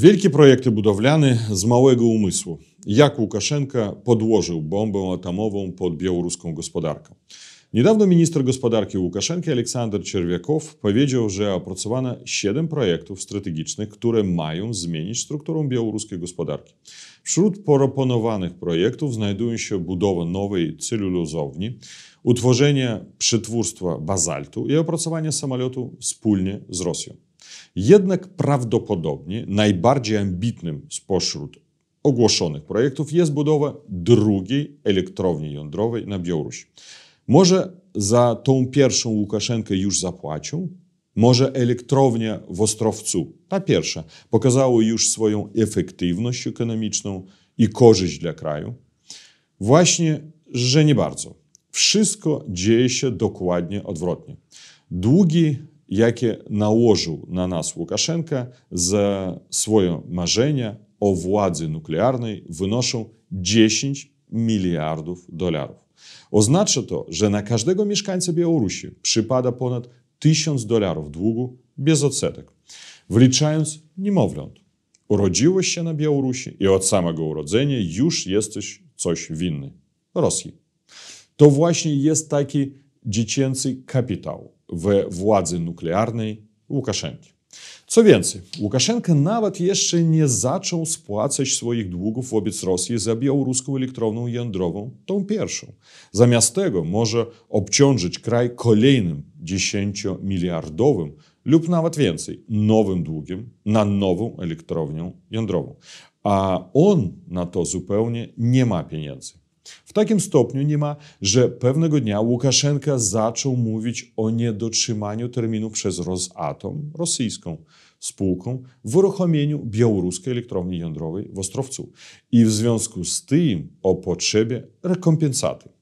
Wielkie projekty budowlane z małego umysłu. Jak Łukaszenka podłożył bombę atomową pod białoruską gospodarkę. Niedawno minister gospodarki Łukaszenki Aleksander Czerwiakow powiedział, że opracowano 7 projektów strategicznych, które mają zmienić strukturę białoruskiej gospodarki. Wśród proponowanych projektów znajdują się budowa nowej celulozowni, utworzenie przetwórstwa bazaltu i opracowanie samolotu wspólnie z Rosją. Jednak prawdopodobnie najbardziej ambitnym spośród ogłoszonych projektów jest budowa drugiej elektrowni jądrowej na Białorusi. Może za tą pierwszą Łukaszenkę już zapłacił? Może elektrownia w Ostrowcu, ta pierwsza, pokazała już swoją efektywność ekonomiczną i korzyść dla kraju? Właśnie, że nie bardzo. Wszystko dzieje się dokładnie odwrotnie. Długi jakie nałożył na nas Łukaszenka za swoje marzenia o władzy nuklearnej wynoszą 10 miliardów dolarów. Oznacza to, że na każdego mieszkańca Białorusi przypada ponad 1000 dolarów długu bez odsetek. Wliczając niemowląt, urodziłeś się na Białorusi i od samego urodzenia już jesteś coś winny Rosji. To właśnie jest taki dziecięcy kapitał w władzy nuklearnej Łukaszenki. Co więcej, Łukaszenka nawet jeszcze nie zaczął spłacać swoich długów wobec Rosji za białoruską elektrowną jądrową, tą pierwszą. Zamiast tego może obciążyć kraj kolejnym 10-miliardowym lub nawet więcej nowym długiem na nową elektrownię jądrową. A on na to zupełnie nie ma pieniędzy. W takim stopniu nie ma, że pewnego dnia Łukaszenka zaczął mówić o niedotrzymaniu terminu przez Rosatom, rosyjską spółką, w uruchomieniu białoruskiej elektrowni jądrowej w Ostrowcu i w związku z tym o potrzebie rekompensaty.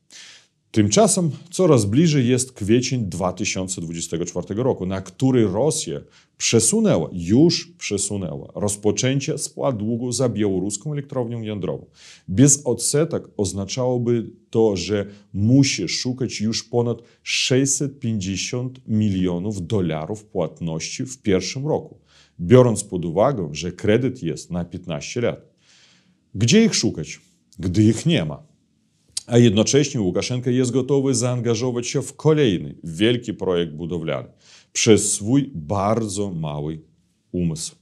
Tymczasem coraz bliżej jest kwiecień 2024 roku, na który Rosja przesunęła, już przesunęła rozpoczęcie spłat długu za białoruską elektrownią jądrową. Bez odsetek oznaczałoby to, że musi szukać już ponad 650 milionów dolarów płatności w pierwszym roku, biorąc pod uwagę, że kredyt jest na 15 lat. Gdzie ich szukać, gdy ich nie ma? a jednocześnie Łukaszenka jest gotowy zaangażować się w kolejny wielki projekt budowlany przez swój bardzo mały umysł.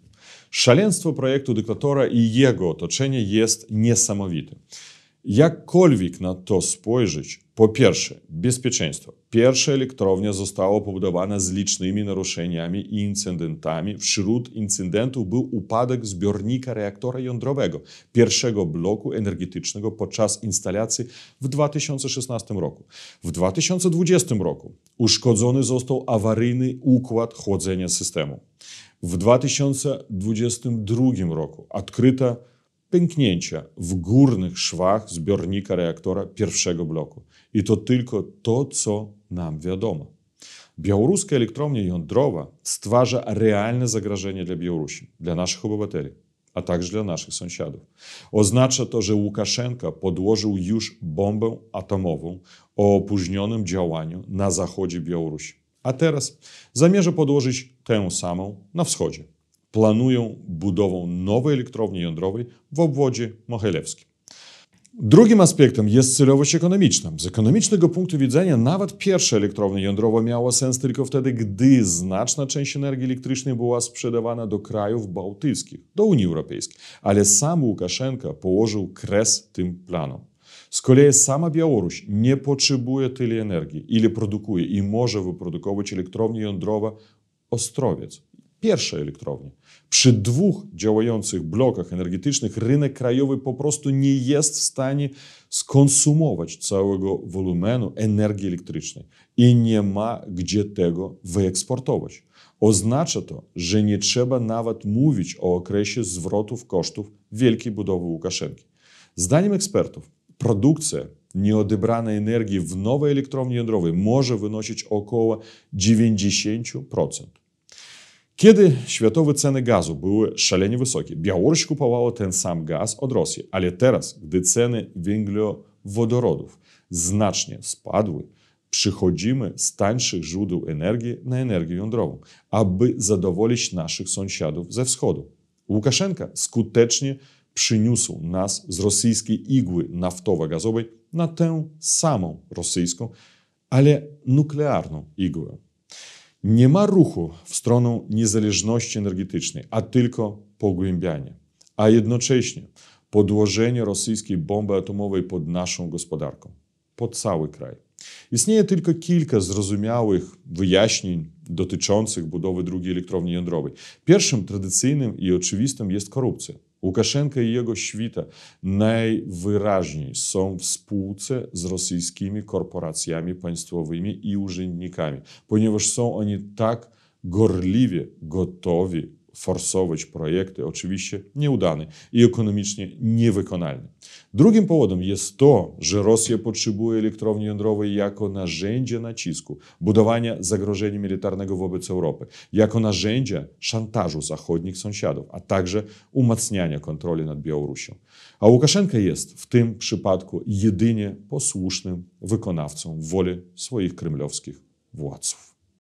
Szaleństwo projektu dyktatora i jego otoczenie jest niesamowite. Jakkolwiek na to spojrzeć, po pierwsze, bezpieczeństwo. Pierwsza elektrownia została pobudowana z licznymi naruszeniami i incydentami. Wśród incydentów był upadek zbiornika reaktora jądrowego pierwszego bloku energetycznego podczas instalacji w 2016 roku. W 2020 roku uszkodzony został awaryjny układ chłodzenia systemu. W 2022 roku odkryto pęknięcia w górnych szwach zbiornika reaktora pierwszego bloku. I to tylko to, co nam wiadomo. Białoruska elektrownia jądrowa stwarza realne zagrożenie dla Białorusi, dla naszych obywateli, a także dla naszych sąsiadów. Oznacza to, że Łukaszenka podłożył już bombę atomową o opóźnionym działaniu na zachodzie Białorusi. A teraz zamierza podłożyć tę samą na wschodzie planują budowę nowej elektrowni jądrowej w obwodzie mohelewskim. Drugim aspektem jest celowość ekonomiczna. Z ekonomicznego punktu widzenia nawet pierwsza elektrownia jądrowa miała sens tylko wtedy, gdy znaczna część energii elektrycznej była sprzedawana do krajów bałtyckich, do Unii Europejskiej. Ale sam Łukaszenka położył kres tym planom. Z kolei sama Białoruś nie potrzebuje tyle energii, ile produkuje i może wyprodukować elektrownię jądrową Ostrowiec pierwsze elektrownie. Przy dwóch działających blokach energetycznych rynek krajowy po prostu nie jest w stanie skonsumować całego wolumenu energii elektrycznej i nie ma gdzie tego wyeksportować. Oznacza to, że nie trzeba nawet mówić o okresie zwrotów kosztów wielkiej budowy Łukaszenki. Zdaniem ekspertów, produkcja nieodebranej energii w nowej elektrowni jądrowej może wynosić około 90%. Kiedy światowe ceny gazu były szalenie wysokie, Białoruś kupowała ten sam gaz od Rosji, ale teraz, gdy ceny węglowodorodów znacznie spadły, przychodzimy z tańszych źródeł energii na energię jądrową, aby zadowolić naszych sąsiadów ze wschodu. Łukaszenka skutecznie przyniósł nas z rosyjskiej igły naftowo-gazowej na tę samą rosyjską, ale nuklearną igłę. Nie ma ruchu w stronę niezależności energetycznej, a tylko pogłębianie, a jednocześnie podłożenie rosyjskiej bomby atomowej pod naszą gospodarką, pod cały kraj. Istnieje tylko kilka zrozumiałych wyjaśnień dotyczących budowy drugiej elektrowni jądrowej. Pierwszym tradycyjnym i oczywistym jest korupcja. Łukaszenka i jego świta najwyraźniej są w spółce z rosyjskimi korporacjami państwowymi i urzędnikami, ponieważ są oni tak gorliwie gotowi forsować projekty, oczywiście nieudany i ekonomicznie niewykonalny. Drugim powodem jest to, że Rosja potrzebuje elektrowni jądrowej jako narzędzia nacisku, budowania zagrożenia militarnego wobec Europy, jako narzędzia szantażu zachodnich sąsiadów, a także umacniania kontroli nad Białorusią. A Łukaszenka jest w tym przypadku jedynie posłusznym wykonawcą woli swoich kremlowskich władców.